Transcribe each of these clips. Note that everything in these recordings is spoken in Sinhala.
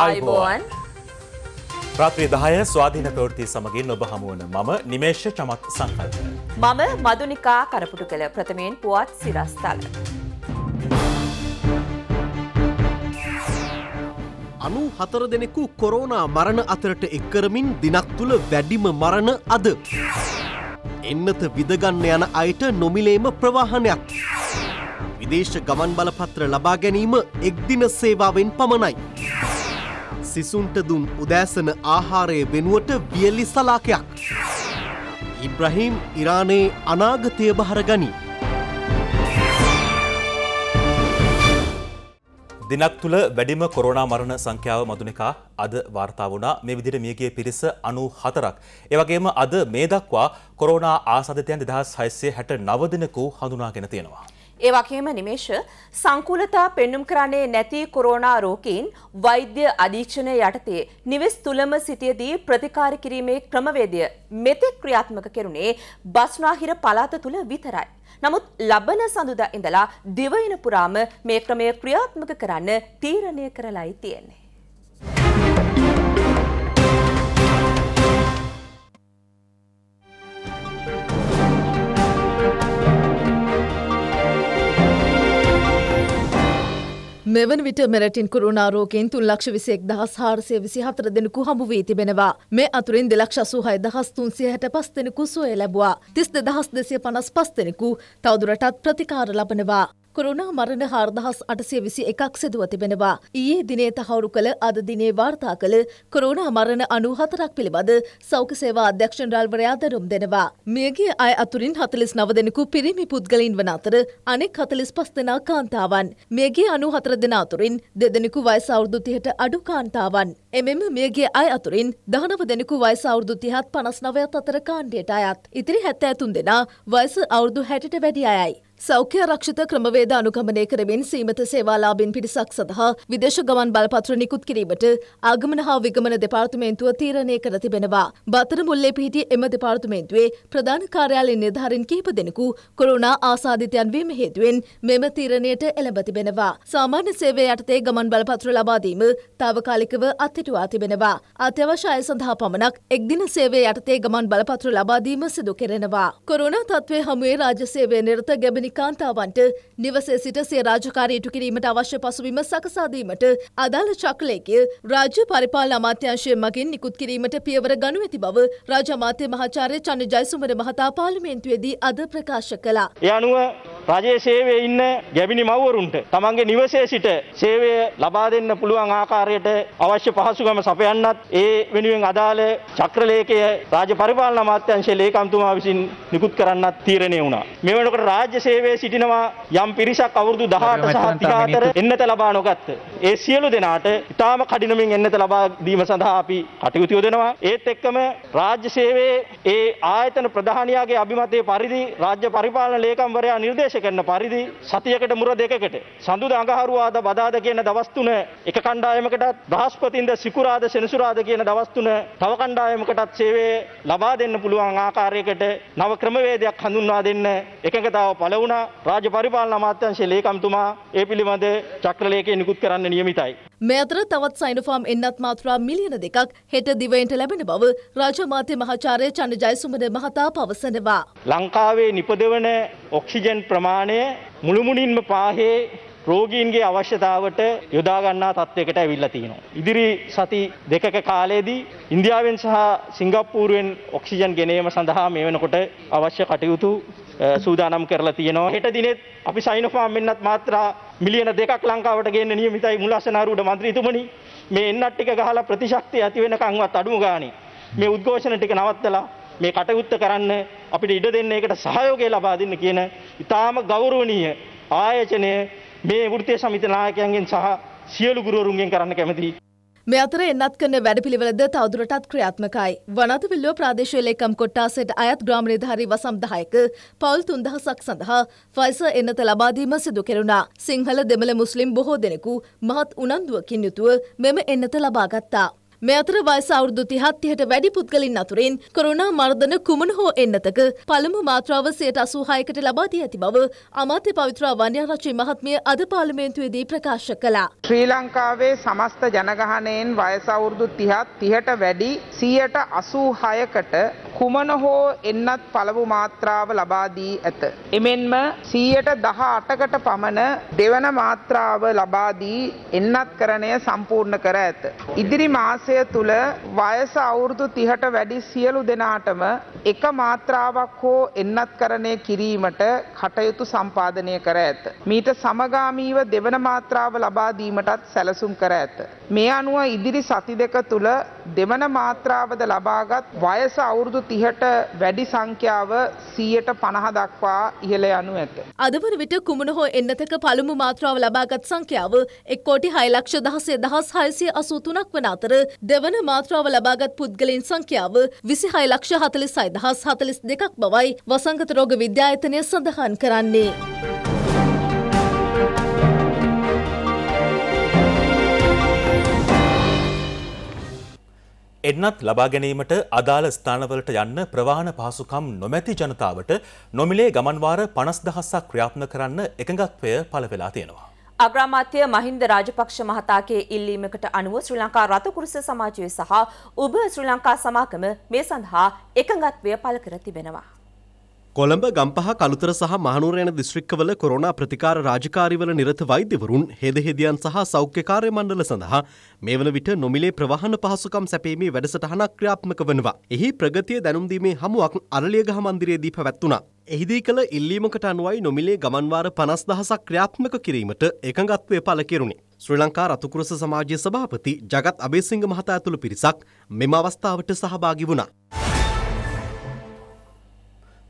අයිබෝන් ප්‍රාත්‍රී දහය ස්වාධීන ප්‍රවෘතිය සමගින් ඔබ හමුවන මම නිමේෂ චමත් සංකල්ප. මම මදුනිකා කරපුටු කළ ප්‍රථමයෙන් පුවත් සිරස්ථල. අනු හතර දෙනෙකු කොරෝනා මරණ අතරට එක් කරමින් දිනක් තුළ වැඩිම මරණ අද. එන්නත විදගන්න යන අයට නොමිලේම ප්‍රවාහනයක්. විදේශ ගමන් බලපත්‍ර ලබා ගැනීම එක්දින සේවාවෙන් පමණයි. සිසුන්ට දුන් උදෑසන ආහාරය වෙනුවට වියලි සලාකයක්. ඉබ්‍රහීම් ඉරානයේ අනාගතය බහර ගනී. දිනක් තුළ වැඩිම කොරෝනා මරණ සංඛ්‍යාව මදුනිකා අද වාර්තා වුණා මේ විදිහට මියගිය පිරිස 94ක්. ඒ වගේම අද මේ දක්වා කොරෝනා ආසාදිතයන් 2669 දෙනෙකු හඳුනාගෙන තියෙනවා. ඒ වගේම නිමේෂ සංකූලතා පෙන්눔 කරන්නේ නැති කොරෝනා රෝගීන් වෛද්‍ය අධීක්ෂණය යටතේ නිවෙස් තුලම සිටියදී ප්‍රතිකාර කිරීමේ ක්‍රමවේදය මෙතෙක් ක්‍රියාත්මක කෙරුණේ බස්නාහිර පළාත තුල විතරයි. නමුත් ලබන සඳුදා ඉඳලා දිවයින පුරාම මේ ක්‍රමය ක්‍රියාත්මක කරන්න තීරණය කරලායි තියෙන්නේ. මෙවන විට මෙරටින් කුරුණාරෝකයෙන් තුන් ලක්ෂ විසියෙක් දහස් හාරසය විසි හතර දෙනෙකු හමු වී තිබෙනවා. මේ අතුරින් දෙලක්ෂ අසූහය දහස් තුන්සිය හැට පස් දෙනෙකු සොය ලැබවා. තිස්ද දහස් දෙසිය පනස් පස් දෙනෙකු තවදුරටත් ප්‍රතිකාර ලබනවා. කොරුණා මරණ හාර්දහස් අටසය විසි එකක් සිදුව තිබෙනවා. ඊයේ දිනේ තහවුරු කළ අද දිනේ වාර්තා කළ කොරුණා මරණ අනු හතරක් පිළිබඳ සෞඛ්‍ය සේවා අධ්‍යක්ෂණ රල්වරයා දරුම් දෙනවා. මියගේ අය අතුරින් හතලිස් නව දෙනෙකු පිරිමි පුද්ගලින් වන අතර අනෙක් හතලිස් පස් දෙනා කාන්තාවන්. මියගේ අනු හතර දෙන අතුරින් දෙදෙනෙකු වයස අවුරුදු තිහට අඩු කාන්තාවන්. එමෙම මියගේ අය අතුරින් දහනව දෙනෙකු වයස අවුරුදු තිහත් පනස් නවයත් අතර කාණ්ඩයට අයත්. ඉතිරි හැත්තෑ තුන් දෙනා වයස අවුරුදු හැටට වැඩි අයයි. සෞඛ්‍ය රක්ෂිත ක්‍රමවේද අනුගමනය කරමින් සීමත සේවාලාභින් පිරිසක් සඳහා විදේශ ගමන් බලපත්‍ර නිකුත් කිරීමට ආගමන හා විගමන දෙපාර්තමේන්තුව තීරණය කර තිබෙනවා. බතර මුල්ලේ පිහිටි එම දෙපාර්තමේන්තුවේ ප්‍රධාන කාර්යාලය නිර්ධාරින් කිහිප දෙනෙකු කොරෝනා ආසාදිතයන් වීම හේතුවෙන් මෙම තීරණයට එළඹ තිබෙනවා. සාමාන්‍ය සේවය යටතේ ගමන් බලපත්‍ර ලබා දීම తాවකාලිකව අත්හිටුවා තිබෙනවා. අත්‍යවශ්‍ය අය සඳහා පමණක් එක් දින සේවය යටතේ ගමන් බලපත්‍ර ලබා දීම සිදු කෙරෙනවා. කොරෝනා තත්ත්වයේ හමුවේ රාජ්‍ය සේවය නිරත ගැබිනි කාන්තාවන්ට නිවසේ සිට සිය රාජකාරීටු කිරීමට අවශ්‍ය පසුබිම සකසාදීමට අදාළ චක්ලයකය රාජ්‍ය පරිපාල අමාත්‍යංශය මගින් නිකුත් කිරීමට පියවර ගනු ඇති බව රාජ අමාත්‍ය මහාචාර්ය චන්න ජයසුමර මහතා පාර්ලිමේන්තුවේදී අද ප්‍රකාශ කළා. ඒ අනුව රජයේ සේවයේ ඉන්න ගැබිනි මව්වරුන්ට තමන්ගේ නිවසේ සිට සේවය ලබා දෙන්න පුළුවන් ආකාරයට අවශ්‍ය පහසුකම් සපයන්නත් ඒ වෙනුවෙන් අදාළ චක්‍රලේඛය රාජ්‍ය පරිපාලන අමාත්‍යංශයේ ලේකම්තුමා විසින් නිකුත් කරන්නත් තීරණය වුණා. මේ වෙනකොට රාජ්‍ය සේවය සේවයේ සිටිනවා යම් පිරිසක් අවුරුදු 18 සහ 34 එන්නත ලබා නොගත්ත. ඒ සියලු දෙනාට ඉතාම කඩිනමින් එන්නත ලබා දීම සඳහා අපි කටයුතු යොදනවා. ඒත් එක්කම රාජ්‍ය සේවයේ ඒ ආයතන ප්‍රධානියාගේ අභිමතයේ පරිදි රාජ්‍ය පරිපාලන ලේකම්වරයා නිර්දේශ කරන පරිදි සතියකට මුර දෙකකට සඳුදා අඟහරුවාදා බදාදා කියන දවස් තුන එක කණ්ඩායමකටත් බ්‍රහස්පතින්ද සිකුරාද සෙනසුරාද කියන දවස් තුන තව කණ්ඩායමකටත් සේවය ලබා දෙන්න පුළුවන් ආකාරයකට නව ක්‍රමවේදයක් හඳුන්වා දෙන්න එකඟතාව පළ වුණා වන රාජ්‍ය පරිපාලන අමාත්‍යංශයේ ලේකම්තුමා ඒ පිළිබඳ චක්‍රලේඛය නිකුත් කරන්න නියමිතයි. මේ අතර තවත් සයිනෝෆාම් එන්නත් මාත්‍රා මිලියන දෙකක් හෙට දිවයිනට ලැබෙන බව රාජ්‍ය මාධ්‍ය මහාචාර්ය චන්න ජයසුමන මහතා පවසනවා. ලංකාවේ නිපදවන ඔක්සිජන් ප්‍රමාණය මුළුමුණින්ම පාහේ රෝගීන්ගේ අවශ්‍යතාවට යොදාගන්නා තත්ත්වයකට ඇවිල්ලා තියෙනවා. ඉදිරි සති දෙකක කාලයේදී ඉන්දියාවෙන් සහ සිංගප්පූරුවෙන් ඔක්සිජන් ගෙනීම සඳහා මේ වෙනකොට අවශ්‍ය කටයුතු සූදානම් කරලා තියෙනවා. හෙට දිනෙත් අපි සයිනෝෆාම් මෙන්නත් මාත්‍රා මිලියන දෙකක් ලංකාවට ගේන්න නියමිතයි මුලාසනාරුඩ മന്ത്രിතුමනි. මේ එන්නත් ටික ගහලා ප්‍රතිශක්තිය ඇති වෙනකන්වත් අඩුම ගානේ මේ උද්ඝෝෂණ ටික නවත්තලා මේ කටයුත්ත කරන්න අපිට ඉඩ දෙන්න ඒකට සහයෝගය ලබා දෙන්න කියන ඊටාම ගෞරවනීය ආයතනයේ මේ වෘත්තීය සමිති නායකයන්ගෙන් සහ සියලු ගුරුවරුන්ගෙන් කරන්න කැමතියි. මේ අතර එන්නත් කරන වැඩපිළිවෙලද තවදුරටත් ක්‍රියාත්මකයි. වනතවිල්ලුව ප්‍රාදේශීය ලේකම් කොට්ටාසයට අයත් ග්‍රාම නිලධාරී වසම් 10ක පවුල් 3000ක් සඳහා ෆයිසර් එන්නත ලබා දීම සිදු කෙරුණා. සිංහල දෙමළ මුස්ලිම් බොහෝ දෙනෙකු මහත් උනන්දුවකින් යුතුව මෙම එන්නත ලබා ගත්තා. මේ අතර වයස අවුරුදු 37ට වැඩි පුද්ගලින් අතුරින් කොරෝනා මර්ධන කුමන හෝ එන්නතක පළමු මාත්‍රාව 86කට ලබා දී ඇති බව අමාත්‍ය පවිත්‍රා වන්‍යාරච්චි මහත්මිය අද පාර්ලිමේන්තුවේදී ප්‍රකාශ කළා. ශ්‍රී ලංකාවේ සමස්ත ජනගහනයෙන් වයස අවුරුදු 30 30ට වැඩි 186කට කුමන හෝ එන්නත් පළවු මාත්‍රාව ලබා දී ඇත. එමෙන්ම 118කට පමණ දෙවන මාත්‍රාව ලබා දී එන්නත් කරණය සම්පූර්ණ කර ඇත. ඉදිරි මාසය තුල වයස අවුරුදු 30ට වැඩි සියලු දෙනාටම එක මාත්‍රාවක් හෝ එන්නත් කරණය කිරීමට කටයුතු සම්පාදනය කර ඇත. මීට සමගාමීව දෙවන මාත්‍රාව ලබා දීමටත් සැලසුම් කර ඇත. මේ අනුව ඉදිරි සති දෙක තුල දෙවන මාත්‍රාවද ලබාගත් වයස අවුරුදු 30ට වැඩි සංඛ්‍යාව 100ට 50 දක්වා ඉහළ යනු ඇත. අද වන විට කුමන හෝ එන්නතක පළමු මාත්‍රාව ලබාගත් සංඛ්‍යාව 1,06,1683ක් වන අතර දෙවන මාත්‍රාව ලබාගත් පුද්ගලයන් සංඛ්‍යාව 26,46,042ක් බවයි වසංගත රෝග විද්‍යායතනය සඳහන් කරන්නේ. එන්නත් ලබා ගැනීමට අදාළ ස්ථානවලට යන්න ප්‍රවාහන පහසුකම් නොමැති ජනතාවට නොමිලේ ගමන්වාර පනස් දහස්සක් ක්‍රියාත්න කරන්න එකඟත්වය පළවෙලා තියෙනවා. අග්‍රාමාත්‍ය මහින්ද රාජපක්ෂ මහතාගේ ඉල්ලීමකට අනුව ශ්‍රී ලංකා රතුකුරුස සමාජය සහ උභ ශ්‍රී ලංකා සමාගම මේ සඳහා එකඟත්වය පළ කර තිබෙනවා. කොළඹ ගම්පහ කළුතර සහ මහනුවර යන දිස්ත්‍රික්කවල කොරෝනා ප්‍රතිකාර රාජකාරිවල නිරත වෛද්‍යවරුන් හෙදහෙදියන් සහ සෞඛ්‍ය කාර්ය මණ්ඩල සඳහා මේ වන විට නොමිලේ ප්‍රවාහන පහසුකම් සැපීමේ වැඩසටහනක් ක්‍රියාත්මක වෙනවා. එහි ප්‍රගතිය දැනුම් දීමේ හමුවක් අරලියගහ මන්දිරයේදී පැවැත්වුණා. එහිදී කළ ඉල්ලීමකට අනුවයි නොමිලේ ගමන්වාර 50000ක් ක්‍රියාත්මක කිරීමට එකඟත්වය පළ කෙරුණේ. ශ්‍රී ලංකා රතුකරුස සමාජයේ සභාපති ජගත් අබේසිංහ මහතා ඇතුළු පිරිසක් මෙම අවස්ථාවට සහභාගී වුණා.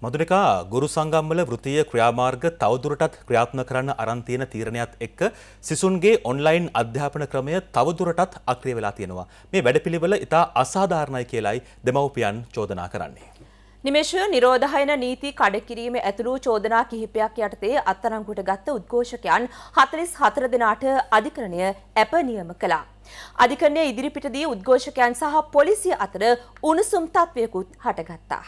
මදුනිකා ගුරු සංගම්වල වෘතිය ක්‍රියාමාර්ග තවදුරටත් ක්‍රියාත්ම කරන්න අරන්තියන තීරණයක්ත් එක්ක සිසුන්ගේ ඔන්ලයින් අධ්‍යාපන ක්‍රමය තවදුරටත් අක්‍රිය වෙලා තියෙනවා. මේ වැඩපිළිවෙල ඉතා අසාධාරණයි කියලයි දෙමවපියන් චෝදනා කරන්නේ. නිමේශ නිරෝධහයන නීති කඩකිරීම ඇතුළු චෝදනා කිහිපයක් යටතේ අත්තරංකුට ගත්ත උද්ඝෝෂකයන් හතලිස් හතර දෙනාට අධිකරණය ඇප නියම කලා. අධිකරණය ඉදිරිපිටදී උද්ඝෝෂකයන් සහ පොලිසිය අතර උණුසුම් තත්වයකුත් හටගත්තා.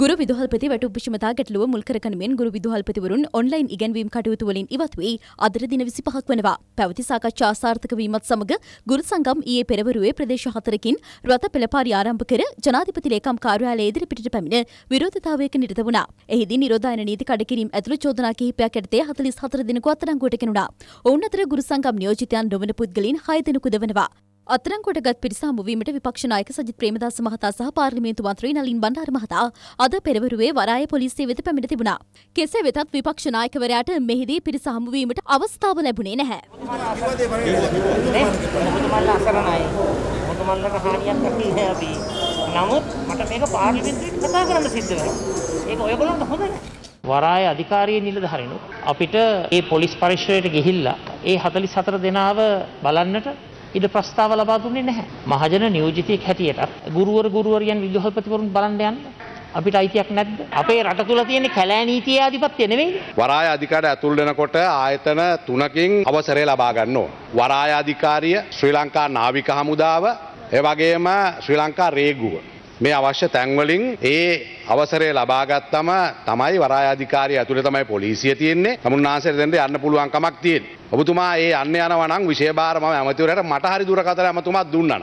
ගුරු විදුහල්පති වැටුපිෂමතා ගැටලුව මුල්කරකනමෙන් ගුරු විදුහල්පතිවරුන් ඔන්ලයින් ඉගැන්වීම් කටයුතු වලින් ඉවත් වී අදර දින 25ක් වෙනවා. පැවති සාකච්ඡා සාර්ථක වීමත් සමග ගුරු සංගම් ඊයේ පෙරවරුවේ ප්‍රදේශ හතරකින් රථ පෙළපාරි ආරම්භ කර ජනාධිපති ලේකම් කාර්යාලයේ ඉදිරිපිටට පැමිණ විරෝධතාවයක නිරත වුණා. එහිදී නිරෝධායන නීති කඩකිරීම ඇතුළු චෝදනා කිහිපයක් යටතේ 44 දිනක අත්අඩංගුවට ගෙනුණා. ඔවුන් අතර ගුරු සංගම් නියෝජිතයන් නොවන පුද්ගලයන් 6 දෙනෙකු දෙවනවා. අත්තරංකොටගත් පිරිස හමුවීමට විපක්ෂ නායක සජිත් ප්‍රේමදාස මහතා සහ පාර්ලිමේන්තු මන්ත්‍රී නලින් බණ්ඩාර මහතා අද පෙරවරුවේ වරාය පොලිසිය වෙත පැමිණ තිබුණා. කෙසේ වෙතත් විපක්ෂ නායකවරයාට මෙහිදී පිරිස හමුවීමට අවස්ථාව ලැබුණේ නැහැ. නමුත් මට මේක පාර්ලිමේන්තුවේ කතා කරන්න සිද්ධ වෙනවා. ඒක ඔයගොල්ලන්ට හොඳ නැහැ. වරාය අධිකාරී නිලධාරිනු අපිට ඒ පොලිස් පරිශ්‍රයට ගිහිල්ලා ඒ 44 දෙනාව බලන්නට ඉඩ ප්‍රස්තාව ලබා දුන්නේ නැහැ. මහජන නියෝජිතයෙක් හැටියට ගුරුවර ගුරුවරියන් විදුහල්පතිවරුන් බලන්න යන්න අපිට අයිතියක් නැද්ද? අපේ රට තුල තියෙන කැලෑ නීතිය ආධිපත්‍ය නෙවෙයි. වරාය අධිකාරිය ඇතුල් වෙනකොට ආයතන තුනකින් අවසරය ලබා ගන්න ඕන. වරාය අධිකාරිය, ශ්‍රී ලංකා නාවික හමුදාව, ඒ වගේම ශ්‍රී ලංකා රේගුව. මේ අවශ්‍ය තැන්වලින් ඒ අවසරය ලබාගත්තම තමයි වරායාධිකාරය ඇතුළ තමයි පොලිසිය තියෙන්නේ හමුන්නාසර දෙට යන්න පුළුවන්කමක් තියෙන්. ඔබතුමා ඒ අන්න යනවනම් විශේභාරම ඇමතිවරට මට හරි දුරකතර ඇමතුමත් දුන්නන.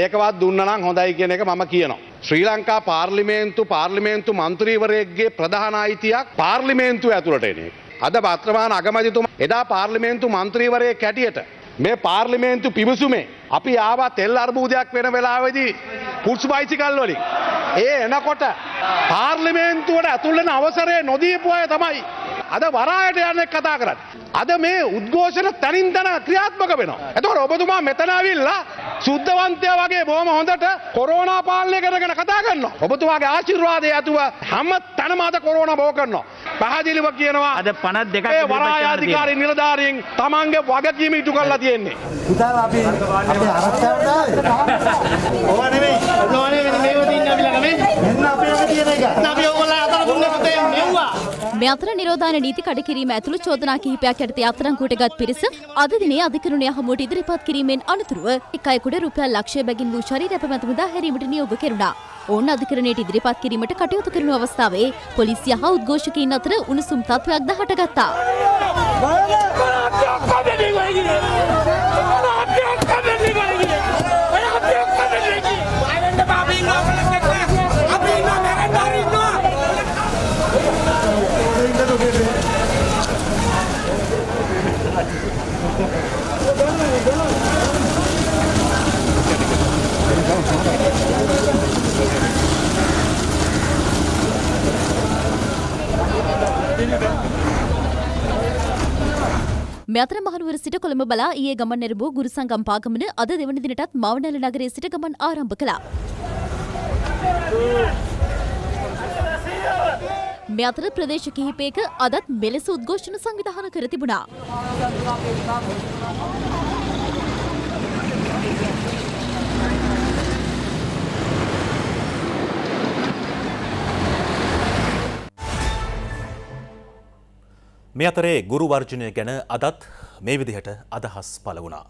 ඒකවත් දුන්නනම් හොඳයි කියන එක මම කියනවා. ශ්‍රී ලංකා පාර්ලිමේන්තු පාර්ලිමේන්තු මන්ත්‍රීවරයෙක්ගේ ප්‍රධාන අයිතියක් පාර්ලිමේන්තු ඇතුළට එන එක. අද වත්‍රමාන අගමැතිතුමා එදා පාර්ලිමේන්තු මන්ත්‍රීවරයේ කැටියට මේ පාර්ලිමේන්තු පිවිසුමේ අපි ආවා තෙල් අර්බූදයක් වෙන වෙලාවේදී පුට්ස් බයිසිකල් වලින් ඒ එනකොට පාර්ලිමේන්තුවට ඇතුල් වෙන අවසරය නොදීපු අය තමයි අද වරායට යන්නෙක් කතා කරත්. අද මේ උද්ඝෝෂණ තැනින් තැන ක්‍රියාත්මක වෙනවා. එතකොට ඔබතුමා මෙතනවිල්ලා සුද්ධවන්තය වගේ බොහොම හොඳට කොරෝනා පාලනය කරගෙන කතා කරනවා. ඔබතුමාගේ ආශිර්වාදය ඇතුව හැම තැනම අද කොරෝනා බෝ කරනවා. පැහැදිලිව කියනවා අද 52ක් ඒ වරායාධිකාරී නිලධාරීන් තමන්ගේ වගකීම ඉටු කරලා තියෙන්නේ. පුතාව අපි අපේ ආරක්ෂාවට ආවේ. ඔබ නෙමෙයි. ඔබ නෙමෙයි මේව දින්න අපි ළඟ මේ. එන්න අපි ළඟ තියෙන එක. අපි ඕගොල්ලෝ අතර දුන්නේ පුතේ මෙව්වා. මේ අතර නිරෝධායන නීති කඩ කිරීම ඇතුළු චෝදනා කිහිපයක් යටතේ අත්අඩංගුවට පිරිස අද දිනේ අධිකරණය හමුවට ඉදිරිපත් කිරීමෙන් අනතුරුව එක් අයෙකුට රුපියල් ලක්ෂය බැගින් වූ ශරීර අපමැති මුදා හැරීමට නියෝග කෙරුණා. ඕන අධිකරණයට ඉදිරිපත් කිරීමට කටයුතු කරන අවස්ථාවේ පොලිසිය හා උද්ඝෝෂකයින් අතර උණුසුම් තත්ත්වයක් ද හටගත්තා. මෙතර මහනුවර සිට කොළඹ බලා ඊයේ ගමන් නැරඹූ ගුරුසංගම් පාගමන අද දෙවන දිනටත් මවනැල්ල නගරයේ සිට ගමන් ආරම්භ කළා. මේ අතර ප්‍රදේශ කිහිපයක අදත් මෙලෙස උද්ඝෝෂණ සංවිධාන කර තිබුණා. මේ අතරේ ගුරු වර්ජනය ගැන අදත් මේ විදිහට අදහස් පළ වුණා.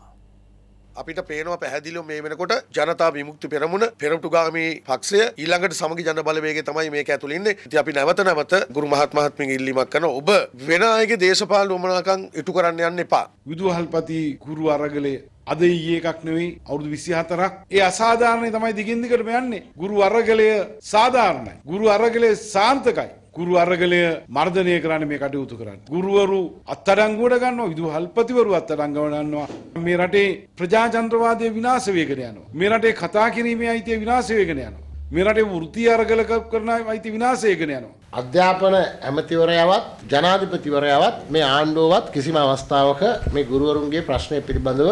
අපිට පේනවා පැහැදිලිව මේ වෙනකොට ජනතා විමුක්ති පෙරමුණ පෙරටුගාමී පක්ෂය ඊළඟට සමගි ජන බලවේගය තමයි මේක ඇතුළේ ඉන්නේ. ඉතින් අපි නැවත නැවත ගුරු මහත් මහත්මියන් ඉල්ලීමක් කරනවා ඔබ වෙන අයගේ දේශපාලන වමනාකම් ඉටු කරන්න යන්න එපා. විදුහල්පති ගුරු අරගලේ අද ඊයේ එකක් නෙවෙයි අවුරුදු 24ක් ඒ අසාධාරණේ තමයි දිගින් දිගටම යන්නේ ගුරු අරගලය සාධාරණයි ගුරු අරගලය සාන්තකයි ගුරු අරගලය මර්ධනය කරන්න මේ කටයුතු කරන්න. ගුරුවරු අත්තරංගුවට ගන්නවා විදුහල්පතිවරු අත්තරංගවනන්නවා. මේ රටේ ප්‍රජාතන්ත්‍රවාදය විනාශ වෙගෙන යනවා. මේ රටේ කතා කිරීමේ අයිතිය විනාශ වෙගෙන යනවා. මේ රටේ වෘත්ති අරගල කරන අයිති විනාශ වෙගෙන යනවා. අධ්‍යාපන ඇමතිවරයවත් ජනාධිපතිවරයවත් මේ ආණ්ඩුවවත් කිසිම අවස්ථාවක මේ ගුරුවරුන්ගේ ප්‍රශ්නය පිළිබඳව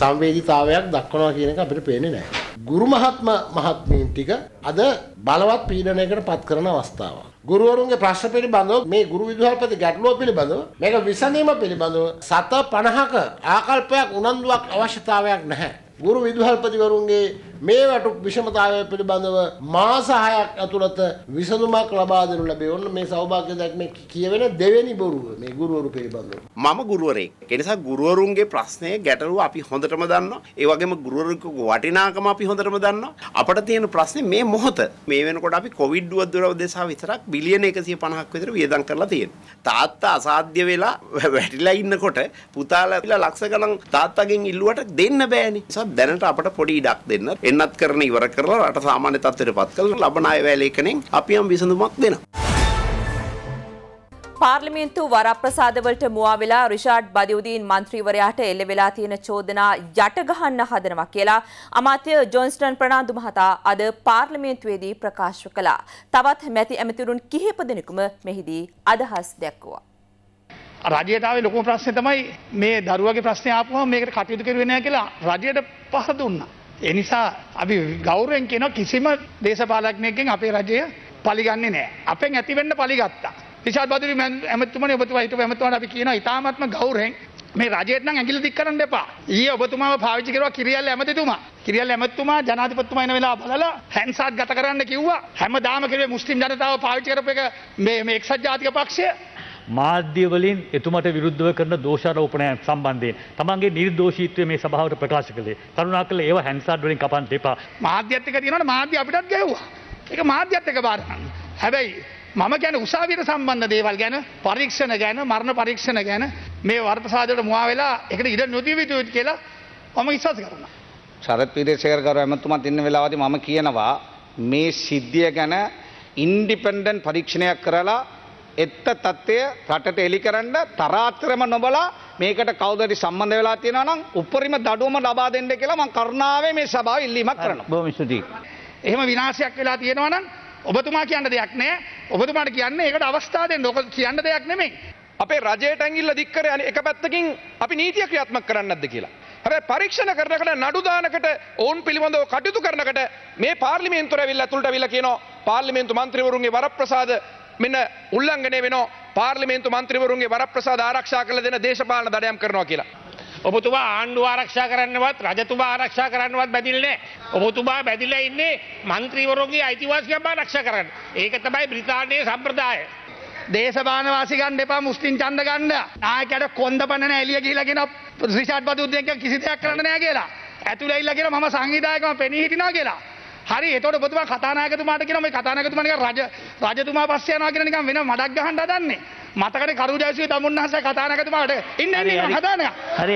සංවේදීතාවයක් දක්වනවා කියන එක අපිට පේන්නේ නැහැ. ගුරු මහත්ම මහත්මීන් ටික අද බලවත් පීඩනයකට පත් කරන අවස්ථාවක්. ගුරුවරුන්ගේ ප්‍රශ්න පිළිබඳව මේ ගුරු විදුහල්පති ගැටලුව පිළිබඳව මේක විසඳීම පිළිබඳව සත 50ක ආකල්පයක් උනන්දුවක් අවශ්‍යතාවයක් නැහැ. ගුරු විදුහල්පතිවරුන්ගේ මේවට විෂමතාවය පිළිබඳව මාස 6ක් ඇතුළත විසඳුමක් ලබා දෙනු ලැබේ. ඔන්න මේ සෞභාග්‍ය දැක්මේ කියවෙන දෙවෙනි බොරුව මේ ගුරුවරු පිළිබඳව. මම ගුරුවරයෙක්. ඒ නිසා ගුරුවරුන්ගේ ප්‍රශ්නේ ගැටලුව අපි හොඳටම දන්නවා. ඒ වගේම ගුරුවරුන්ගේ වටිනාකම අපි හොඳටම දන්නවා. අපට තියෙන ප්‍රශ්නේ මේ මොහොත. මේ වෙනකොට අපි කොවිඩ් දුවදුරව දෙසා විතරක් බිලියන 150ක් විතර වියදම් කරලා තියෙනවා. තාත්තා අසාධ්‍ය වෙලා වැටිලා ඉන්නකොට පුතාලා ලක්ෂ ගණන් තාත්තගෙන් ඉල්ලුවට දෙන්න බෑනේ. දැනට අපට පොඩි ඉඩක් දෙන්න. එන්නත් කරන ඉවර කරලා රට සාමාන්‍ය තත්ත්වයටපත් කරලා ලබන අය වැලේකණෙන් අපි යම් විසඳුමක් දෙනවා. පාර්ලිමේන්තු වරප්‍රසාදවලට මුවා වෙලා රිෂාඩ් බදිඋදීන් මන්ත්‍රීවරයාට එල්ල වෙලා තියෙන චෝදනා යට ගහන්න හදනවා කියලා අමාත්‍ය ජොන්ස්ටන් ප්‍රනාන්දු මහතා අද පාර්ලිමේන්තුවේදී ප්‍රකාශ කළා. තවත් මැති ඇමතිවරුන් කිහිප දෙනෙකුම මෙහිදී අදහස් දැක්වුවා. රජයටාව ලොකු ප්‍රශ්න තමයි මේ දරුවගේ ප්‍රශ්නය ආපුහම මේකට කටයුතු කරවෙන කියලා රජයට පහ දුන්න. එනිසා අපි ගෞරයෙන් කියන කිසිම දේශපාලක්නයකින් අපේ රජය පලිගන්නේ නෑ අපෙන් ඇතිවෙන්න පලිගත්තා. විශා බදුර ඇමතුම ඔබතු හිට ඇමතුවට අපි කියන ඉතාමත්ම ගෞරෙන් මේ රජයන ඇගිල දික් කරන්න එපා ඒ ඔබතුමා පාවිචිකරව කිරියල් ඇමතිතුමා කිරියල් ඇමත්තුමා ජනාතිපත්තුමයින වෙලා බලලා හැන්සාත් ගත කරන්න කිව්වා හැම දාම කරේ මුස්ලිම් ජනතාව පාවිචිකරප එක මේ එක්සත් ජාතික පක්ෂය මාධ්‍ය වලින් එතුමට විරුද්ධව කරන දෝෂාරෝපණයන් සම්බන්ධයෙන් තමන්ගේ නිර්දෝෂීත්වය මේ සභාවට ප්‍රකාශ කළේ. කරුණාකරලා ඒව හැන්සාඩ් වලින් කපන්න එපා. මාධ්‍යත් එක තියෙනවනේ මාධ්‍ය අපිටත් ගැහුවා. ඒක මාධ්‍යත් එක බාර ගන්න. හැබැයි මම ගැන උසාවියට සම්බන්ධ දේවල් ගැන පරීක්ෂණ ගැන මරණ පරීක්ෂණ ගැන මේ වර්තසාධයට මුවා වෙලා එකට ඉඩ නොදී යුතුයි කියලා මම විශ්වාස කරනවා. සරත් පීරසේකර ඇමතුමත් ඉන්න වෙලාවදී මම කියනවා මේ සිද්ධිය ගැන ඉන්ඩිපෙන්ඩන්ට් පරීක්ෂණයක් කරලා එත්ත තත්ත්වය රටට එලිකරන්න තරාත්‍රම නොබලා මේකට කවදරි සම්බන්ධ වෙලා තියෙනවා නම් උපරිම දඩුවම ලබා දෙන්න කියලා මම කරුණාවේ මේ සභාව ඉල්ලීමක් කරනවා. බොහොම ස්තුතියි. එහෙම විනාශයක් වෙලා තියෙනවා නම් ඔබතුමා කියන්න දෙයක් නෑ. ඔබතුමාට කියන්නේ ඒකට අවස්ථාව දෙන්න. ඔක කියන්න දෙයක් නෙමෙයි. අපේ රජයට ඇඟිල්ල දික් කර යන්නේ එක පැත්තකින් අපි නීතිය ක්‍රියාත්මක කරන්නේ නැද්ද කියලා. හැබැයි පරීක්ෂණ කරනකට නඩු දානකට ඔවුන් පිළිබඳව කටයුතු කරනකට මේ පාර්ලිමේන්තුවට ඇවිල්ලා අතුලට ඇවිල්ලා කියනවා පාර්ලිමේන්තු මන්ත්‍රීවරුන්ගේ වරප්‍රසාද මෙන්න උල්ලංඝනය වෙනවා පාර්ලිමේන්තු මන්ත්‍රීවරුන්ගේ වරප්‍රසාද ආරක්ෂා කරලා දෙන දේශපාලන දඩයම් කරනවා කියලා. ඔබතුමා ආණ්ඩුව ආරක්ෂා කරන්නවත් රජතුමා ආරක්ෂා කරන්නවත් බැඳිලා නැහැ. ඔබතුමා බැඳිලා ඉන්නේ മന്ത്രിවරුන්ගේ අයිතිවාසිකම් ආරක්ෂා කරන්න. ඒක තමයි බ්‍රිතාන්‍යයේ සම්ප්‍රදාය. දේශපාලන වාසිකම් දෙපා මුස්ලිම් ඡන්ද ගන්න. නායකයට කොන්ද පනන එළිය ගිහිලා කියන රිෂාඩ් බදුද්දෙන් කිසි දෙයක් කරන්න නැහැ කියලා. ඇතුළේ ඉල්ලගෙන මම සංවිධායකම පෙනී හිටිනා කියලා. හරි එතකොට ඔබතුමා කතානායකතුමාට කියනවා මේ කතානායකතුමා නිකන් රජ රජතුමා පස්සේ යනවා කියලා නිකන් වෙන මඩක් ගහන්න හදන්නේ මතකනේ කරු ජයසූරිය තමුන්හන්ස කතානායකතුමාට ඉන්න ඉන්න හදාන හරි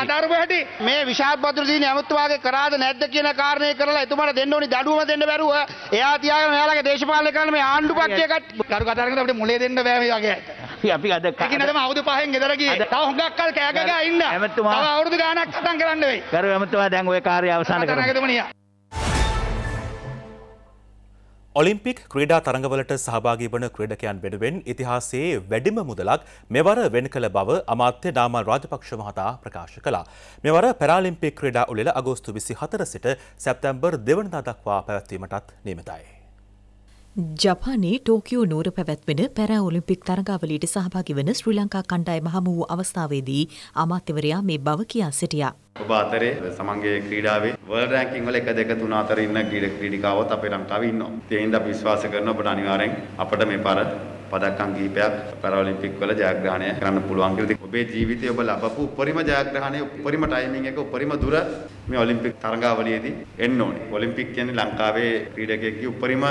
හදාරපු හැටි මේ විශාල් බද්දරුදීන අමුත්තුවාගේ කරාද නැද්ද කියන කාරණේ කරලා එතුමාට දෙන්න ඕනි දඩුවම දෙන්න බැරුව එයා තියාගෙන එයාලගේ දේශපාලනය කරන මේ ආණ්ඩු පක්ෂයකට කරු කතානායකතුමා අපිට මුලේ දෙන්න බෑ මේ වගේ අපි අපි අද කිනදම අවුරුදු පහෙන් ගෙදර ගියේ තව හුඟක් කල් කෑ ගගා ඉන්න තව අවුරුදු ගාණක් කතා කරන්න වෙයි කරු අමුත්තුමා දැන් ওই කාර්යය අවසන් කරනවා ඔලිම්පික් ක්‍රීඩා තරඟවලට සහභාගී වන ක්‍රීඩකයන් වෙනුවෙන් ඉතිහාසයේ වැඩිම මුදලක් මෙවර වෙන් කළ බව අමාත්‍ය ඩාමල් රාජපක්ෂ මහතා ප්‍රකාශ කළා. මෙවර පැරාලිම්පික් ක්‍රීඩා උළෙල අගෝස්තු 24 සිට සැප්තැම්බර් 2 වෙනිදා දක්වා පැවැත්වීමටත් නියමිතයි. ජපානයේ ටෝකියෝ නූර පැවැත්වෙන පැරෑ ඔලිම්පික් තරගාවලීට සහභාගි වන ශ්‍රී ලංකා කණ්ඩායම හමු වූ අවස්ථාවේදී අමාත්‍යවරයා මේ බව කියා සිටියා. ඔබ අතරේ සමන්ගේ ක්‍රීඩාවේ වර්ල්ඩ් රෑන්කින් වල 1 2 3 අතර ඉන්න ක්‍රීඩ ක්‍රීඩිකාවත් අපේ ලංකාවේ ඉන්නවා. ඒ හින්දා අපි විශ්වාස කරනවා ඔබට අනිවාර්යෙන් අපිට මේ පාර පදක්කම් කීපයක් පැරාලිම්පික් වල ජයග්‍රහණය කරන්න පුළුවන් කියලා. ඔබේ ජීවිතයේ ඔබ ලබපු උපරිම ජයග්‍රහණය උපරිම ටයිමින් එක උපරිම දුර මේ ඔලිම්පික් තරගාවලියේදී එන්න ඕනේ. ඔලිම්පික් කියන්නේ ලංකාවේ ක්‍රීඩකයෙක්ගේ උපරිම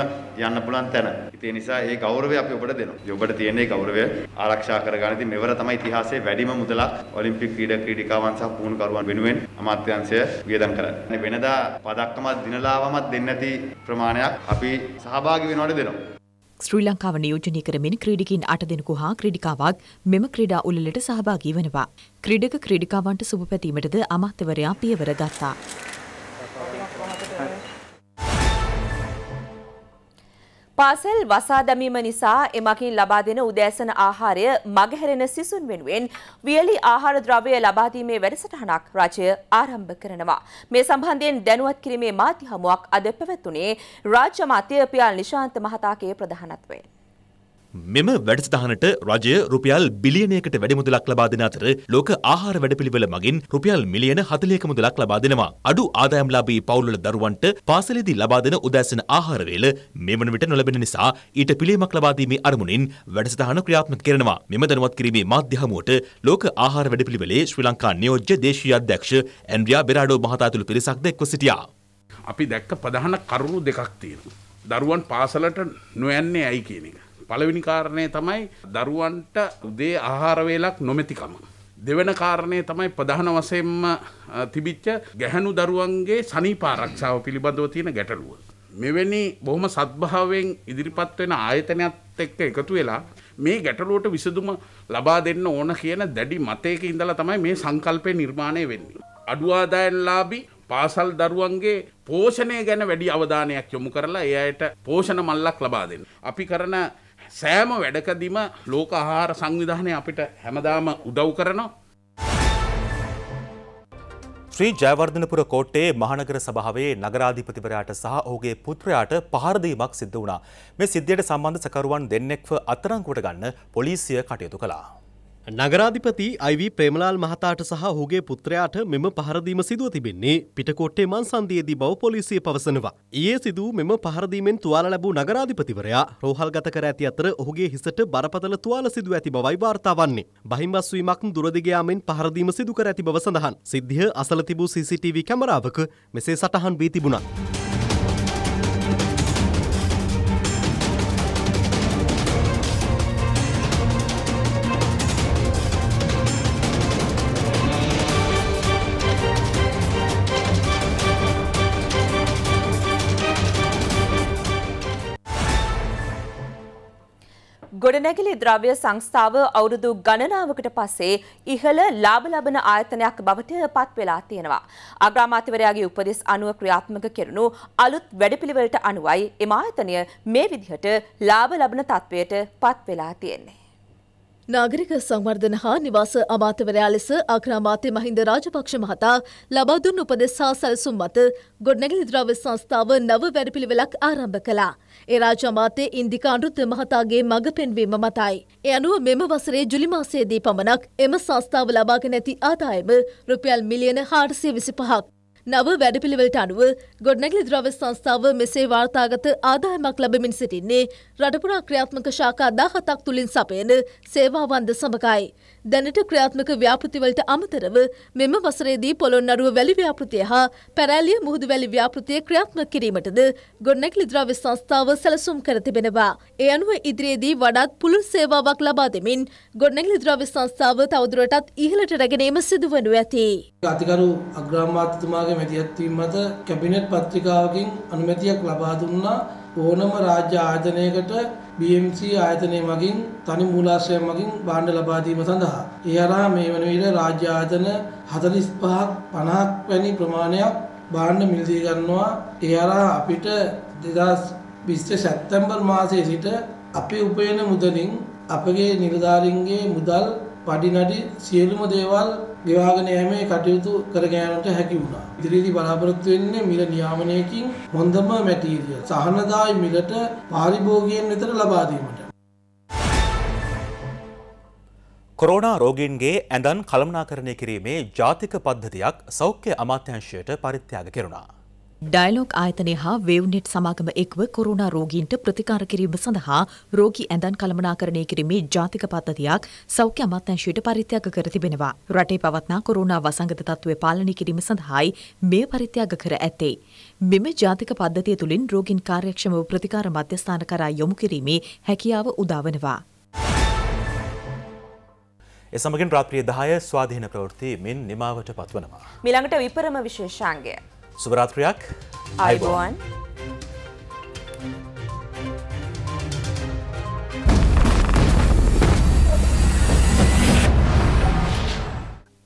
යන්න පුළුවන් තැන. ඒ නිසා ඒ ගෞරවය අපි ඔබට දෙනවා. ඔබට තියෙන ඒ ගෞරවය ආරක්ෂා කරගන්න. ඉතින් මෙවර තමයි ඉතිහාසයේ වැඩිම මුදලක් ඔලිම්පික් ක්‍රීඩා ක්‍රීඩිකාවන් සහ පුහුණුකරුවන් වෙනුවෙන් අමාත්‍යාංශය වියදම් කරන්නේ. වෙනදා පදක්කමත් දිනලාවමත් දෙන්නේ නැති ප්‍රමාණයක් අපි සහභාගී වෙනවට දෙනවා. ශ්‍රී ලංකාව නියෝජනය කරමින් ක්‍රීඩිකින් අට දෙනෙකු හා ක්‍රීඩිකාවක් මෙම ක්‍රීඩා උළෙලට සහභාගී වනවා. ක්‍රීඩක ක්‍රීඩිකාවන්ට සුබ පැතීමටද අමාත්‍යවරයා පියවර ගත්තා. පාසල් වසා දැමීම නිසා එමකින් ලබා දෙන උදෑසන ආහාරය මගහැරෙන සිසුන් වෙනුවෙන් වියලි ආහාර ද්‍රව්‍ය ලබා දීමේ වැඩසටහනක් රාජ්‍ය ආරම්භ කරනවා. මේ සම්බන්ධයෙන් දැනුවත් කිරීමේ මාධ්‍ය හමුවක් අද පැවැත්ුණේ රාජ්‍ය මාත්‍ය පියල් නිශාන්ත මහතාගේ ප්‍රධානත්වයෙන්. මෙම වැඩසටහනට රජය රුපියල් බිලියනයකට වැඩිමුදලක් ලබා දෙන අතර ලෝක ආහාර වැඩපිළිවෙල මගින් රුපියල් මිලියන 40ක මුදලක් ලබා දෙනවා. අඩු ආදායම්ලාභී පවුල්වල දරුවන්ට පාසලේදී ලබා දෙන උදෑසන ආහාර වේල මෙවන විට නොලැබෙන නිසා ඊට පිළියමක් ලබා දීමේ අරමුණින් වැඩසටහන ක්‍රියාත්මක කරනවා. මෙම දැනුවත් කිරීමේ මාධ්‍ය හමුවට ලෝක ආහාර වැඩපිළිවෙලේ ශ්‍රී ලංකා නියෝජ්‍ය දේශීය අධ්‍යක්ෂ ඇන්ඩ්‍රියා බෙරාඩෝ මහතා ඇතුළු පිරිසක්ද එක්ව සිටියා. අපි දැක්ක ප්‍රධාන කරුණු දෙකක් තියෙනවා. දරුවන් පාසලට නොයන්නේ ඇයි කියන එක. පළවෙනි කාරණය තමයි දරුවන්ට උදේ ආහාරවේලක් නොමැතිකම. දෙවන කාරණය තමයි ප්‍රධාන වසයෙන්ම තිබිච්ච ගැහැණු දරුවන්ගේ සනීපාරක්ෂාව පිළිබඳව තියෙන ගැටලුව. මෙවැනි බොහොම සත්භාවයෙන් ඉදිරිපත් වෙන ආයතනයත් එක්ක එකතු වෙලා මේ ගැටලුවට විසඳුම ලබා දෙන්න ඕන කියන දැඩි මතයක ඉඳලා තමයි මේ සංකල්පය නිර්මාණය වෙන්නේ. අඩු ආදායම්ලාභී පාසල් දරුවන්ගේ පෝෂණය ගැන වැඩි අවධානයක් යොමු කරලා ඒ අයට පෝෂණ මල්ලක් ලබා දෙන්න. අපි කරන සෑම වැඩකදිම ලෝක ආහාර සංවිධානය අපිට හැමදාම උදව් කරනවා. ශ්‍රී ජයවර්ධනපුර කෝට්ටේ මහනගර සභාවේ නගරාධිපතිවරයාට සහ ඔහුගේ පුත්‍රයාට පහරදීමක් සිද්ධ වුණා. මේ සිද්ධියට සම්බන්ධ සකරුවන් දෙන්නෙක්ව අත්අඩංගුවට ගන්න පොලිසිය කටයුතු කළා. නගරාධිපති අයිවී ප්‍රේමලාල් මහතාට සහ ඔහුගේ පුත්‍රයාට මෙම පහරදීම සිදුව තිබෙන්නේ පිටකොට්ටේ මන්සන්දයේදී බව පොලිසිය පවසනවා. ඊයේ සිදු මෙම පහරදීමෙන් තුවාල ලැබූ නගරාධිපතිවරයා රෝහල්ගත කර ඇති අතර ඔහුගේ හිසට බරපතල තුවාල සිදුව ඇති බවයි වාර්තා වන්නේ. බහිම්බස් වීමක් දුරදිග යාමෙන් පහරදීම සිදු කර ඇති බව සඳහන්. සිද්ධිය අසල තිබූ CCTV කැමරාවක මෙසේ සටහන් වී තිබුණා. ගොඩනැගිලි ද්‍රව්‍ය සංස්ථාව අවුරුදු ගණනාවකට පස්සේ ඉහළ ලාභ ලබන ආයතනයක් බවට පත් වෙලා තියෙනවා. අග්‍රාමාත්‍යවරයාගේ උපදෙස් අනුව ක්‍රියාත්මක කෙරුණු අලුත් වැඩපිළිවෙලට අනුවයි එම ආයතනය මේ විදිහට ලාභ ලබන තත්ත්වයට පත් වෙලා තියෙන්නේ. නාගරික සංවර්ධන හා නිවාස අමාත්‍යවරයා ලෙස අග්‍රාමාත්‍ය මහින්ද රාජපක්ෂ මහතා ලබා දුන් උපදෙස් හා සැලසුම් මත ගොඩනැගිලි ද්‍රව්‍ය සංස්ථාව නව වැඩපිළිවෙලක් ආරම්භ කළා. ඒරා ජමාතය ඉන්දික අනුරුත මහතාගේ මඟ පෙන්වීම මතයි. එ අනුව මෙම වසරේ ජුලිමාසයේදී පමණක් එම සංස්ථාව ලබාගෙන ඇති ආදායම රුපියල් මිලියන හාටසය විසි පහක්. නව වැඩපිළිවෙලට අනුව ගොඩනැගිලි ද්‍රව්‍ය සංස්ථාව මෙසේ වාර්තාගත ආදායමක් ලැබමින් සිටින්නේ රටපුරා ක්‍රියාත්මක ශාකා 17ක් තුලින් සපයන සේවාවන්ද සමගයි. දැනට ක්‍රියාත්මක ව්‍යාපෘතිවලට අමතරව මෙම වසරේදී පොළොන්නරුව වැලි ව්‍යාපෘතිය හා පැරෑලිය මුහුදු වැලි ව්‍යාපෘතිය ක්‍රියාත්මක කිරීමටද ගොඩනැගිලි ද්‍රව්‍ය සංස්ථාව සැලසුම් කර තිබෙනවා. ඒ අනුව ඉදිරියේදී වඩාත් පුළුල් සේවාවක් ලබා දෙමින් ගොඩනැගිලි ද්‍රව්‍ය සංස්ථාව තවදුරටත් ඉහළට රැගෙනීම සිදුවනු ඇති. අතිගරු අග්‍රාමාත්‍යතුමාගේ මැදිහත්වීම මත කැබිනට් පත්‍රිකාවකින් අනුමැතියක් ලබා දුන්නා ඕනම රාජ්‍ය ආයතනයකට BMC ආයතනය මගින් තනි මූලාශ්‍රය මගින් භාණ්ඩ ලබා දීම සඳහා ඒ හරහා මේ වන විට රාජ්‍ය ආයතන 45ක් 50ක් වැනි ප්‍රමාණයක් භාණ්ඩ මිලදී ගන්නවා ඒ හරහා අපිට 2020 සැප්තැම්බර් මාසයේ සිට අපි උපයන මුදලින් අපගේ නිලධාරීන්ගේ මුදල් පඩිනඩි සියලුම දේවල් ගෙවාගෙන යෑමේ කටයුතු කර ගැනීමට හැකි වුණා. ඉදිරියේදී බලාපොරොත්තු වෙන්නේ මිල නියාමනයකින් හොඳම මැටීරියල් සහනදායි මිලට පාරිභෝගිකයෙන් විතර ලබා දීමට. කොරෝනා රෝගීන්ගේ ඇඳන් කළමනාකරණය කිරීමේ ජාතික පද්ධතියක් සෞඛ්‍ය අමාත්‍යාංශයට පරිත්‍යාග කෙරුණා. ඩයිලොග් ආයතනය හා වේව්නෙට් සමාගම එක්ව කොරුණා රෝගීන්ට ප්‍රතිකාර කිරීම සඳහා රෝගී ඇඳන් කළමනාකරණය කිරීමේ ජාතික පද්ධතියක් සෞඛ්‍ය අමාත්‍යංශයට පරිත්‍යාග කර තිබෙනවා. රටේ පවත්නා කොරුණා වසංගත තත්ත්වය පාලනය කිරීම සඳහායි මෙය පරිත්‍යාග කර ඇත්තේ. මෙම ජාතික පද්ධතිය තුළින් රෝගීන් කාර්යක්ෂමව ප්‍රතිකාර මධ්‍යස්ථාන කරා යොමු කිරීමේ හැකියාව උදාවනවා. එසමගින් රාත්‍රිය 10 ස්වාධීන ප්‍රවෘත්ති මින් නිමාවට පත්වනවා. මිළඟට විපරම විශේෂාංගය සුභරාත්‍රයක් අයිබෝන්.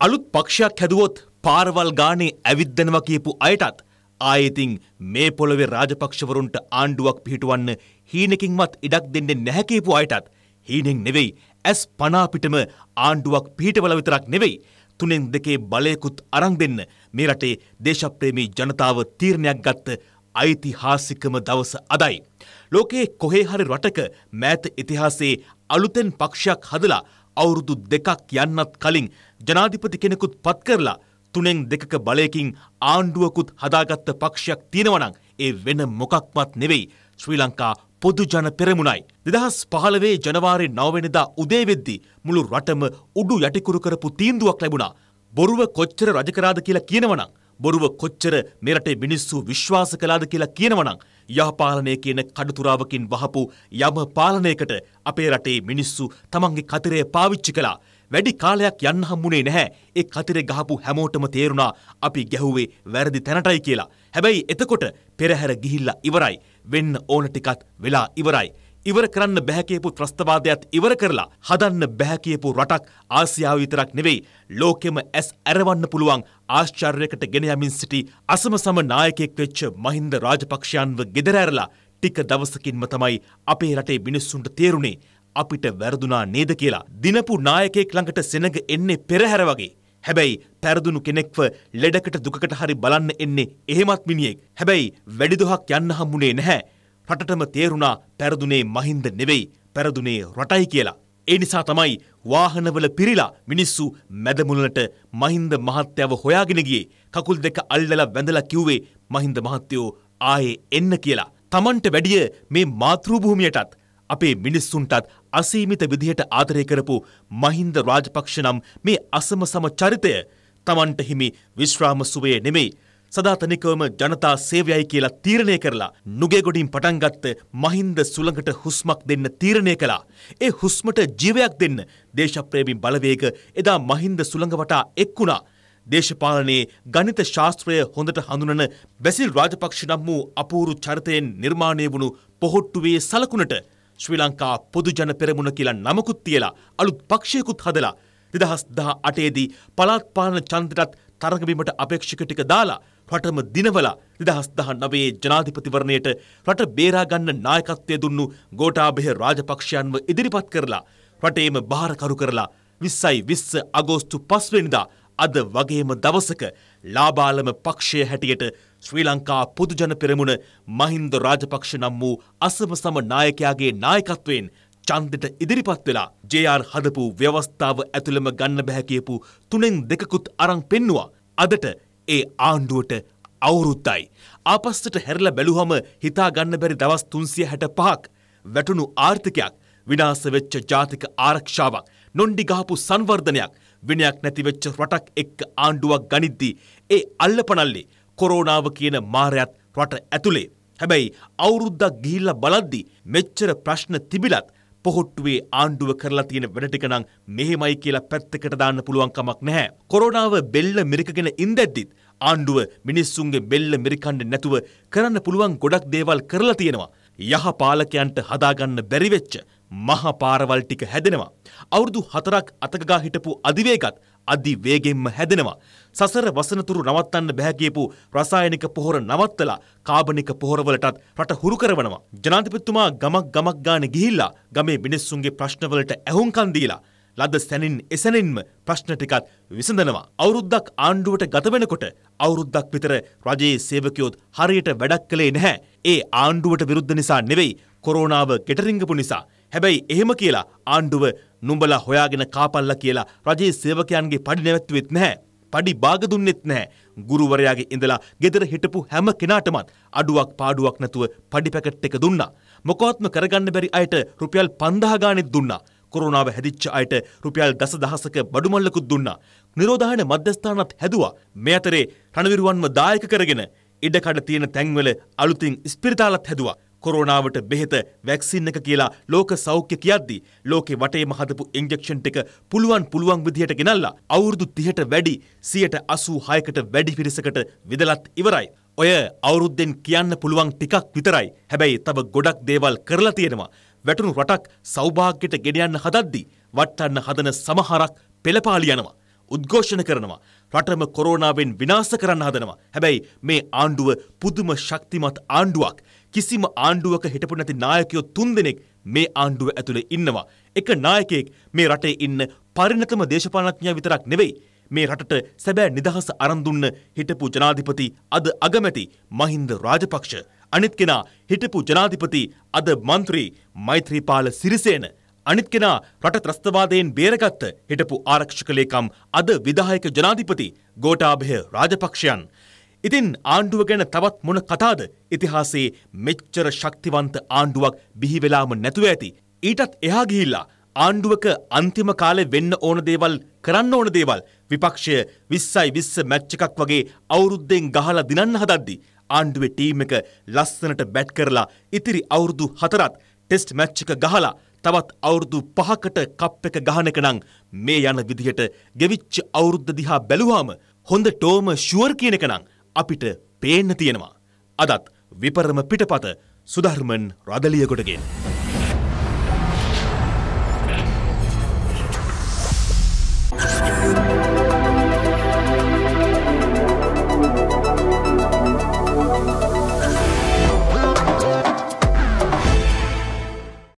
අලුත් පක්ෂයක් හැදුවොත් පාරවල් ගානේ ඇවිද්දනවා කියපු අයටත් ආයෙතින් මේ පොළොවේ රාජපක්ෂවරුන්ට ආණ්ඩුවක් පිහිටුවන්න හීනකින්වත් ඉඩක් දෙන්නේ නැහැ කියපු අයටත් හීනෙන් නෙවෙයි ඇස් පනාපිටම ආණ්ඩුවක් පිහිටවල විතරක් නෙවෙයි තුනෙන් දෙකේ බලයකුත් අරන් දෙන්න මේ රටේ දේශප්‍රේමී ජනතාව තීරණයක් ගත්ත ඓතිහාසිකම දවස අදයි. ලෝකයේ කොහේ හරි රටක මෑත ඉතිහාසයේ අලුතෙන් පක්ෂයක් හදලා අවුරුදු දෙකක් යන්නත් කලින් ජනාධිපති කෙනෙකුත් පත් කරලා තුනෙන් දෙකක බලයකින් ආණ්ඩුවකුත් හදාගත්ත පක්ෂයක් තියෙනවනම් ඒ වෙන මොකක්වත් නෙවෙයි ශ්‍රී ලංකා පොදුජන පෙරමුණයි. දෙදහස් පහළවේ ජනවාරි නවවෙනදා උදේවෙද්දි මුළු රටම උඩු යටිකුරු කරපු තීන්දුවක් ලැබුණා. බොරුව කොච්චර රජකරාද කියලා කියනවනම්. බොරුව කොච්චර මෙරටේ මිනිස්සු විශ්වාස කලාද කියලා කියනවනම්. යහපාලනය කියන කඩතුරාවකින් වහපු යම පාලනයකට අපේ රටේ මිනිස්සු තමන්ගේ කතරය පාවිච්චි කලා. වැඩි කාලයක් යන්න හම්බුනේ නැහැ. ඒ කතරේ ගහපු හැමෝටම තේරුණා අපි ගැහුවේ වැරදි තැනටයි කියලා. හැබැයි එතකොට පෙරහැර ගිහිල්ලා ඉවරයි. වෙන්න ඕන ටිකත් වෙලා ඉවරයි. ඉවර කරන්න බැහැ කියපු ත්‍රස්තවාදයත් ඉවර කරලා හදන්න බැහැ කියපු රටක් ආසියාව විතරක් නෙවෙයි ලෝකෙම ඇස් ඇරවන්න පුළුවන් ආශ්චර්යයකට ගෙන යමින් සිටි අසමසම නායකයෙක් වෙච්ච මහින්ද රාජපක්ෂයන්ව ගෙදර ඇරලා ටික දවසකින්ම තමයි අපේ රටේ මිනිස්සුන්ට තේරුණේ අපිට වැරදුනා නේද කියලා දිනපු නායකයෙක් ළඟට සෙනඟ එන්නේ පෙරහැර වගේ හැබැයි පැරදුණු කෙනෙක්ව ලෙඩකට දුකකට හරි බලන්න එන්නේ එහෙමත් මිනිහෙක්. හැබැයි වැඩිදොහක් යන්න හම්බුනේ නැහැ. රටටම තේරුණා පැරදුනේ මහින්ද නෙවෙයි, පැරදුනේ රටයි කියලා. ඒ නිසා තමයි වාහනවල පිරිලා මිනිස්සු මැදමුලනට මහින්ද මහත්තයව හොයාගෙන ගියේ. කකුල් දෙක අල්ලලා වැඳලා කිව්වේ මහින්ද මහත්තයෝ ආයේ එන්න කියලා. Tamanට වැඩිය මේ මාතෘභූමියටත් අපේ මිනිස්සුන්ටත් අසීමිත විදිහට ආදරය කරපු මහින්ද රාජපක්ෂ නම් මේ අසම සම චරිතය තමන්ට හිමි විශ්‍රාම සුවයේ නෙමෙයි සදාතනිකවම ජනතා සේවයයි කියලා තීරණය කරලා නුගෙගොඩින් පටන්ගත්ත මහින්ද සුළඟට හුස්මක් දෙන්න තීරණය කළා. ඒ හුස්මට ජීවයක් දෙන්න දේශප්‍රේමින් බලවේග එදා මහින්ද සුළඟ වටා එක්වුණා. දේශපාලනයේ ගණිත ශාස්ත්‍රය හොඳට හඳුනන බැසිල් රාජපක්ෂ නම් වූ අපූරු චරිතයෙන් නිර්මාණය වුණු පොහොට්ටුවේ සලකුණට ශ්‍රී ලංකා පොදුජන පෙරමුණ කියලා නමකුත් තියලා අලුත් පක්ෂයකුත් හදලා දෙදහස් දහ අටේදී පළාත් පාලන චන්දටත් තරගබීමට අපේක්ෂක ටික දාලා රටම දිනවලා දෙදහස් දහ නවයේ ජනාධිපතිවරණයට රට බේරාගන්න නායකත්වය දුන්නු ගෝටාභය රාජපක්ෂයන්ව ඉදිරිපත් කරලා රටේම භාරකරු කරලා විස්සයි විස්ස අගෝස්තු පස්වෙනිදා අද වගේම දවසක ලාබාලම පක්ෂය හැටියට ශ්‍රී ලංකා පොදුජන පෙරමුණ මහින්ද රාජපක්ෂ නම් වූ අසම සම නායකයාගේ නායකත්වයෙන් චන්දට ඉදිරිපත් වෙලා ජයාර් හදපු ව්‍යවස්ථාව ඇතුළම ගන්න බැහැ කියපු තුනෙන් දෙකකුත් අරන් පෙන්නවා. අදට ඒ ආණ්ඩුවට අවුරුත්තයි. ආපස්සට හැරල බැලුහම හිතා ගන්න බැරි දවස් තුන්සිය හැට පහක් වැටුණු ආර්ථිකයක් විනාස වෙච්ච ජාතික ආරක්ෂාවක් නොන්ඩි ගහපු සංවර්ධනයක් විනයක් නැතිවෙච්ච රටක් එක්ක ආණ්ඩුවක් ගනිද්දී ඒ අල්ලපනල්ලේ කොරෝනාව කියන මාරයත් රට ඇතුළේ. හැබැයි අවුරුද්දක් ගිහිල්ලා බලද්දී මෙච්චර ප්‍රශ්න තිබිලත් පොහොට්ටුවේ ආණ්ඩුව කරලා තියෙන වැඩටිකනම් මෙහෙමයි කියලා පැත්තකට දාන්න පුළුවන් කමක් නැහැ. කොරෝනාව බෙල්ල මිරිකගෙන ඉඳද්දිත් ආණ්ඩුව මිනිස්සුන්ගේ බෙල්ල මිරිකන්න නැතුව කරන්න පුළුවන් ගොඩක් දේවල් කරලා තියෙනවා. යහ පාලකයන්ට හදාගන්න බැරිවෙච්ච මහා පාරවල් ටික හැදෙනවා. අවුරුදු 4ක් අතකගා හිටපු අධිවේගත් අධිවේගෙන්ම හැදෙනවා. සසර වසනතුරු නවත්තන්න බැහැ කියපු රසායනික පොහොර නවත්තලා කාබනික පොහොරවලටත් රට හුරු කරවනවා. ජනාධිපතිතුමා ගමක් ගමක් ගානේ ගිහිල්ලා ගමේ මිනිස්සුන්ගේ ප්‍රශ්නවලට ඇහුම්කන් දීලා ලද සැනින් එසැනින්ම ප්‍රශ්න ටිකත් විසඳනවා. අවුරුද්දක් ආණ්ඩුවට ගත වෙනකොට අවුරුද්දක් විතර රජයේ සේවකයොත් හරියට වැඩක් කළේ නැහැ. ඒ ආණ්ඩුවට විරුද්ධ නිසා නෙවෙයි කොරෝනාව ගෙටරිංගපු නිසා. හැබැයි එහෙම කියලා ආණ්ඩුව නුඹලා හොයාගෙන කාපල්ලා කියලා රජයේ සේවකයන්ගේ පඩි නැවැත්තුවෙත් නැහැ. පඩි බාග දුන්නෙත් නැහැ. ගුරුවරයාගේ ඉඳලා ගෙදර හිටපු හැම කෙනාටමත් අඩුවක් පාඩුවක් නැතුව පඩි පැකට් එක දුන්නා. මොකවත්ම කරගන්න බැරි අයට රුපියල් 5000 ගාණෙත් දුන්නා. කොරෝනාව හැදිච්ච අයට රුපියල් දස දහසක බඩුමල්ලකුත් දුන්නා. නිරෝධායන මධ්‍යස්ථානත් හැදුවා. මේ අතරේ රණවිරුවන්ව දායක කරගෙන ඉඩකඩ තියෙන තැන්වල අලුතින් ස්පිරිතාලත් හැදුවා. කොරෝනාවට බෙහෙත වැක්සින් එක කියලා ලෝක සෞඛ්‍ය කියද්දි ලෝකේ වටේම හදපු ඉන්ජෙක්ෂන් ටික පුළුවන් පුළුවන් විදිහට ගෙනල්ලා අවුරුදු 30ට වැඩි 186කට වැඩි පිරිසකට විදලත් ඉවරයි. ඔය අවුරුද්දෙන් කියන්න පුළුවන් ටිකක් විතරයි. හැබැයි තව ගොඩක් දේවල් කරලා තියෙනවා. වැටුණු රටක් සෞභාග්‍යයට ගෙනියන්න හදද්දි වටන්න හදන සමහරක් පෙළපාලි යනවා. උද්ඝෝෂණ කරනවා. රටම කොරෝනාවෙන් විනාශ කරන්න හදනවා. හැබැයි මේ ආණ්ඩුව පුදුම ශක්තිමත් ආණ්ඩුවක්. කිසිම ආණ්ඩුවක හිටපු නැති නායකයෝ තුන්දෙනෙක් මේ ආණ්ඩුව ඇතුළේ ඉන්නවා. එක නායකයෙක් මේ රටේ ඉන්න පරිණතම දේශපාලනඥයා විතරක් නෙවෙයි. මේ රටට සැබෑ නිදහස අරන් දුන්න හිටපු ජනාධිපති අද අගමැති මහින්ද රාජපක්ෂ. අනිත් කෙනා හිටපු ජනාධිපති අද මන්ත්‍රී මෛත්‍රීපාල සිරිසේන. අනිත් කෙනා රට ත්‍රස්තවාදයෙන් බේරගත්ත හිටපු ආරක්ෂක ලේකම් අද විධායක ජනාධිපති ගෝඨාභය රාජපක්ෂයන්. ඉතින් ආණ්ඩුව ගැන තවත් මොන කතාද ඉතිහාසේ මෙච්චර ශක්තිවන්ත ආණ්ඩුවක් බිහිවෙලාම නැතුව ඇති. ඊටත් එහා ගිහිල්ලා ආණ්ඩුවක අන්තිම කාලෙ වෙන්න ඕන දේවල් කරන්න ඕන දේවල් විපක්ෂය විස්සයි විස්ස මැච්ච එකක් වගේ අවුරුද්දෙන් ගහලා දිනන්න හදද්දි. ආණ්ඩුවේ ටීම් එක ලස්සනට බැට් කරලා ඉතිරි අවුරුදු හතරත් ටෙස්ට් මැච් එක ගහලා තවත් අවුරුදු පහකට කප් එක ගහන එක නම් මේ යන විදිහට ගෙවිච්ච අවුරුද්ද දිහා බැලුවාම හොඳ ටෝම ෂුවර් කියන එක නම් අපිට පේන්න තියෙනවා. අදත් විපරම පිටපත සුධර්මන් රදලියකොටගෙන්.